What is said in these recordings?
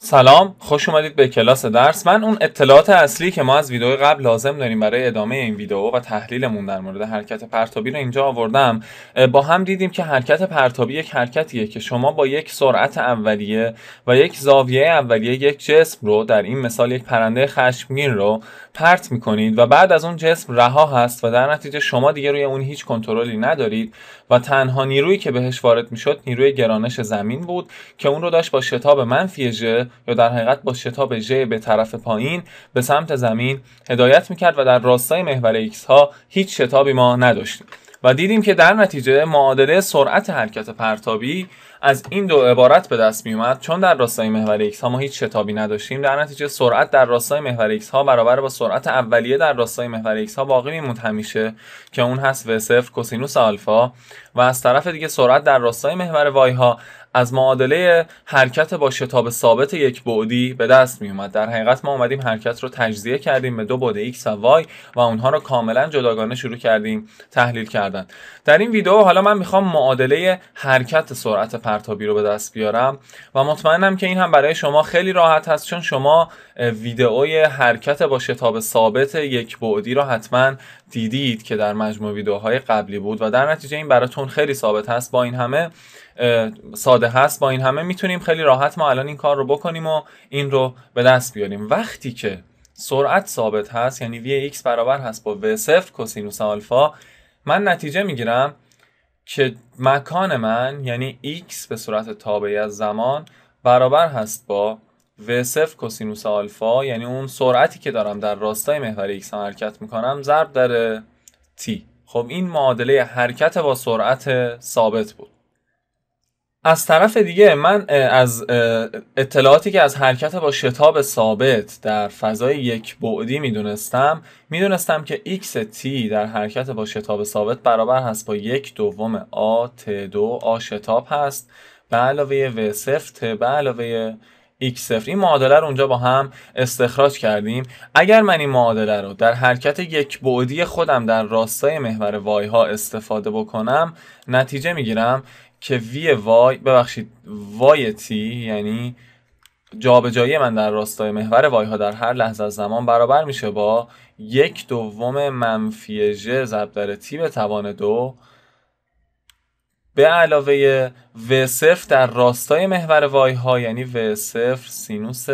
سلام خوش اومدید به کلاس درس من اون اطلاعات اصلی که ما از ویدیو قبل لازم داریم برای ادامه این ویدیو و تحلیلمون در مورد حرکت پرتابی رو اینجا آوردم با هم دیدیم که حرکت پرتابی یک حرکتیه که شما با یک سرعت اولیه و یک زاویه اولیه یک جسم رو در این مثال یک پرنده خشمگین رو پرت میکنید و بعد از اون جسم رها هست و در نتیجه شما دیگه روی اون هیچ کنترلی ندارید و تنها نیرویی که بهش وارد میشد نیروی گرانش زمین بود که اون رو داشت با شتاب منفی یا در حقیقت با شتاب ژ به طرف پایین به سمت زمین هدایت میکرد و در راستای محور ایکس ها هیچ شتابی ما نداشتیم و دیدیم که در نتیجه معادله سرعت حرکت پرتابی از این دو عبارت به دست می اومد چون در راستای محور ایکس ها ما هیچ شتابی نداشتیم در نتیجه سرعت در راستای محور ایکس ها برابر با سرعت اولیه در راستای محور ایکس ها باقی میموند همیشه که اون هست و صفر کسینوس آلفا و از طرف دیگه سرعت در راستای محور وای ها از معادله حرکت با شتاب ثابت یک بعدی به دست می اومد در حقیقت ما اومدیم حرکت رو تجزیه کردیم به دو بعد x و y و اونها رو کاملا جداگانه شروع کردیم تحلیل کردن در این ویدیو حالا من میخوام معادله حرکت سرعت پرتابی رو به دست بیارم و مطمئنم که این هم برای شما خیلی راحت هست چون شما ویدئوی حرکت با شتاب ثابت یک بعدی رو حتما دیدید که در مجموع ویدیوهای قبلی بود و در نتیجه این براتون خیلی ثابت هست با این همه ساده هست با این همه میتونیم خیلی راحت ما الان این کار رو بکنیم و این رو به دست بیاریم وقتی که سرعت ثابت هست یعنی ایکس برابر هست با v صفر کسینوس آلفا من نتیجه میگیرم که مکان من یعنی x به صورت تابعی از زمان برابر هست با و صفر کسینوس آلفا یعنی اون سرعتی که دارم در راستای محور x هم حرکت میکنم ضرب در t خب این معادله حرکت با سرعت ثابت بود از طرف دیگه من از اطلاعاتی که از حرکت با شتاب ثابت در فضای یک بعدی میدونستم میدونستم که x t در حرکت با شتاب ثابت برابر هست با یک دوم a t2 a شتاب هست به علاوه v صفر t به علاوه x صفر این معادله رو اونجا با هم استخراج کردیم اگر من این معادله رو در حرکت یک بعدی خودم در راستای محور وای ها استفاده بکنم نتیجه میگیرم که وی وای ببخشید وای تی یعنی جابجایی من در راستای محور وای ها در هر لحظه از زمان برابر میشه با یک دوم منفی ژ ضرب در تی به توان دو به علاوه و صفر در راستای محور وای ها یعنی و صفر سینوس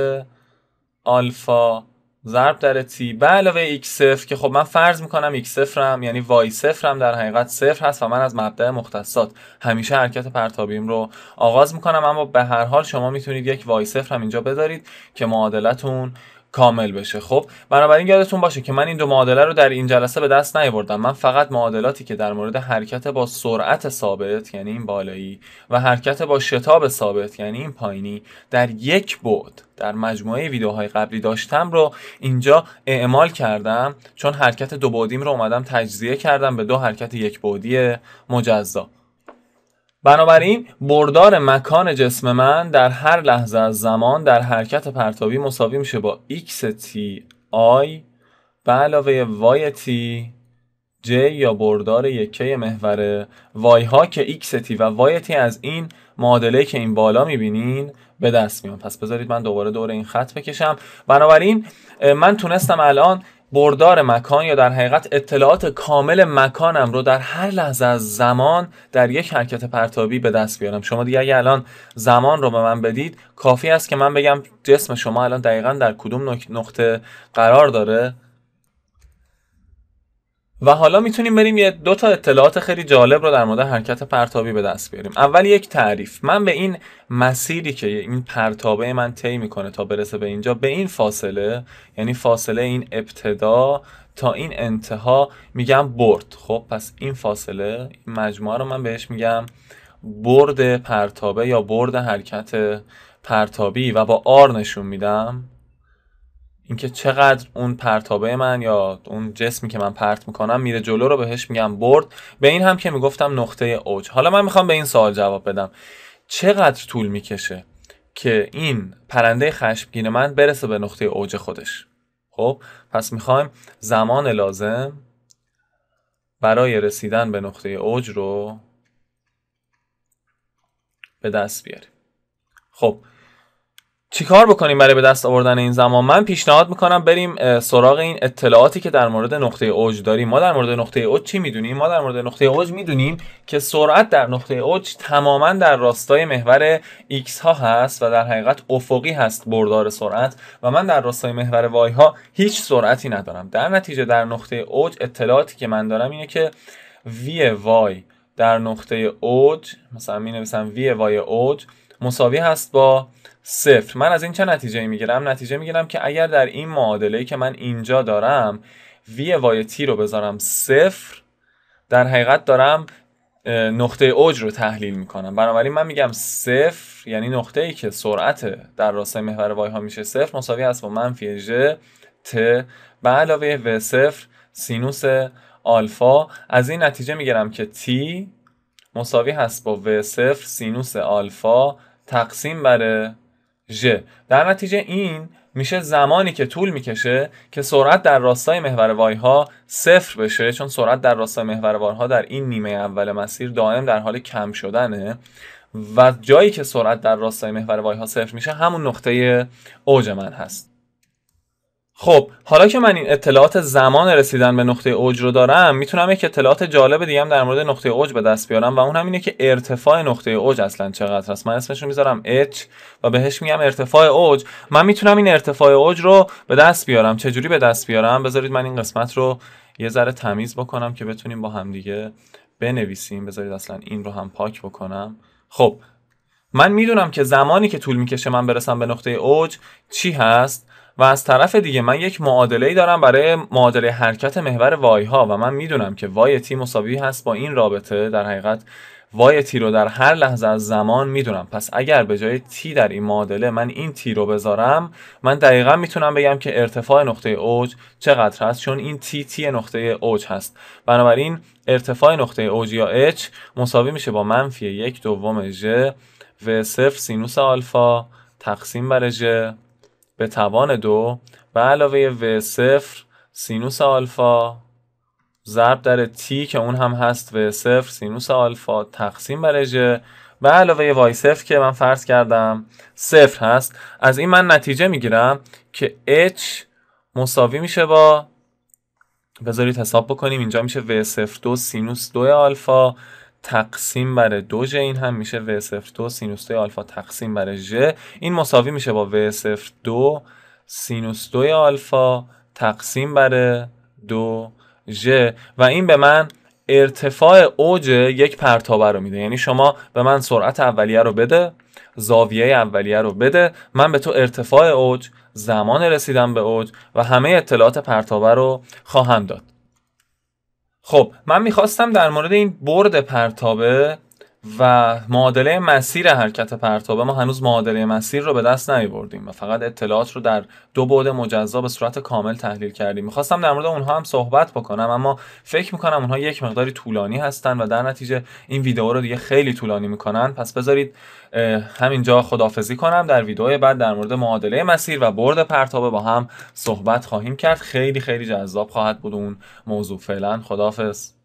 آلفا ضرب در تی به علاوه ایکس صفر که خب من فرض میکنم ایکس صفرم یعنی وای صفرم در حقیقت صفر هست و من از مبدا مختصات همیشه حرکت پرتابیم رو آغاز میکنم اما به هر حال شما میتونید یک وای صفرم هم اینجا بذارید که معادلتون کامل بشه خب بنابراین یادتون باشه که من این دو معادله رو در این جلسه به دست نیاوردم من فقط معادلاتی که در مورد حرکت با سرعت ثابت یعنی این بالایی و حرکت با شتاب ثابت یعنی این پایینی در یک بود در مجموعه ویدیوهای قبلی داشتم رو اینجا اعمال کردم چون حرکت دو بعدیم رو اومدم تجزیه کردم به دو حرکت یک بعدی مجزا بنابراین بردار مکان جسم من در هر لحظه از زمان در حرکت پرتابی مساوی میشه با x t آی به علاوه y t j یا بردار یکه محور y ها که x و y از این معادله که این بالا میبینین به دست میان پس بذارید من دوباره دور این خط بکشم بنابراین من تونستم الان بردار مکان یا در حقیقت اطلاعات کامل مکانم رو در هر لحظه از زمان در یک حرکت پرتابی به دست بیارم شما دیگه اگه الان زمان رو به من بدید کافی است که من بگم جسم شما الان دقیقا در کدوم نقطه قرار داره و حالا میتونیم بریم یه دو تا اطلاعات خیلی جالب رو در مورد حرکت پرتابی به دست بیاریم اول یک تعریف من به این مسیری که این پرتابه من طی میکنه تا برسه به اینجا به این فاصله یعنی فاصله این ابتدا تا این انتها میگم برد خب پس این فاصله این مجموعه رو من بهش میگم برد پرتابه یا برد حرکت پرتابی و با آر نشون میدم اینکه چقدر اون پرتابه من یا اون جسمی که من پرت میکنم میره جلو رو بهش میگم برد به این هم که میگفتم نقطه اوج حالا من میخوام به این سوال جواب بدم چقدر طول میکشه که این پرنده خشمگین من برسه به نقطه اوج خودش خب پس میخوایم زمان لازم برای رسیدن به نقطه اوج رو به دست بیاریم خب چیکار بکنیم برای به دست آوردن این زمان من پیشنهاد میکنم بریم سراغ این اطلاعاتی که در مورد نقطه اوج داریم ما در مورد نقطه اوج چی میدونیم ما در مورد نقطه اوج میدونیم که سرعت در نقطه اوج تماما در راستای محور x ها هست و در حقیقت افقی هست بردار سرعت و من در راستای محور y ها هیچ سرعتی ندارم در نتیجه در نقطه اوج اطلاعاتی که من دارم اینه که v y در نقطه اوج مثلا می نویسم v y اوج مساوی هست با صفر من از این چه نتیجه میگیرم نتیجه میگیرم که اگر در این معادله که من اینجا دارم وی وای تی رو بذارم صفر در حقیقت دارم نقطه اوج رو تحلیل میکنم بنابراین من میگم صفر یعنی نقطه ای که سرعت در راستای محور وای ها میشه صفر مساوی هست با منفی ج ت به علاوه و صفر سینوس آلفا از این نتیجه میگیرم که تی مساوی هست با و صفر سینوس آلفا تقسیم بر ژ در نتیجه این میشه زمانی که طول میکشه که سرعت در راستای محور وای ها صفر بشه چون سرعت در راستای محور وای ها در این نیمه اول مسیر دائم در حال کم شدنه و جایی که سرعت در راستای محور وای ها صفر میشه همون نقطه اوج من هست خب حالا که من این اطلاعات زمان رسیدن به نقطه اوج رو دارم میتونم یک اطلاعات جالب دیگه هم در مورد نقطه اوج به دست بیارم و اون هم اینه که ارتفاع نقطه اوج اصلا چقدر است من اسمش رو میذارم H و بهش میگم ارتفاع اوج من میتونم این ارتفاع اوج رو به دست بیارم چجوری به دست بیارم بذارید من این قسمت رو یه ذره تمیز بکنم که بتونیم با همدیگه بنویسیم بذارید اصلا این رو هم پاک بکنم خب من میدونم که زمانی که طول میکشه من برسم به نقطه اوج چی هست و از طرف دیگه من یک معادله دارم برای معادله حرکت محور وای ها و من میدونم که وای تی مساوی هست با این رابطه در حقیقت وای تی رو در هر لحظه از زمان میدونم پس اگر به جای تی در این معادله من این تی رو بذارم من دقیقا میتونم بگم که ارتفاع نقطه اوج چقدر هست چون این تی تی نقطه اوج هست بنابراین ارتفاع نقطه اوج یا اچ مساوی میشه با منفی یک دوم ج و صفر سینوس آلفا تقسیم بر ژ به توان دو به علاوه و صفر سینوس آلفا ضرب در تی که اون هم هست و صفر سینوس آلفا تقسیم بر ج و علاوه وای صفر که من فرض کردم صفر هست از این من نتیجه میگیرم که h مساوی میشه با بذارید حساب بکنیم اینجا میشه و صفر دو سینوس دو آلفا تقسیم بر دو ج این هم میشه و صفر سینوس دوی آلفا تقسیم بر ج این مساوی میشه با و صفر دو سینوس دوی آلفا تقسیم بر دو ج و این به من ارتفاع اوج یک پرتابه رو میده یعنی شما به من سرعت اولیه رو بده زاویه اولیه رو بده من به تو ارتفاع اوج زمان رسیدن به اوج و همه اطلاعات پرتابه رو خواهم داد خب من میخواستم در مورد این برد پرتابه و معادله مسیر حرکت پرتابه ما هنوز معادله مسیر رو به دست نیاوردیم و فقط اطلاعات رو در دو بعد مجزا به صورت کامل تحلیل کردیم میخواستم در مورد اونها هم صحبت بکنم اما فکر میکنم اونها یک مقداری طولانی هستن و در نتیجه این ویدیو رو دیگه خیلی طولانی میکنن پس بذارید همینجا خدافزی کنم در ویدیو بعد در مورد معادله مسیر و برد پرتابه با هم صحبت خواهیم کرد خیلی خیلی جذاب خواهد بود اون موضوع فعلا خدافز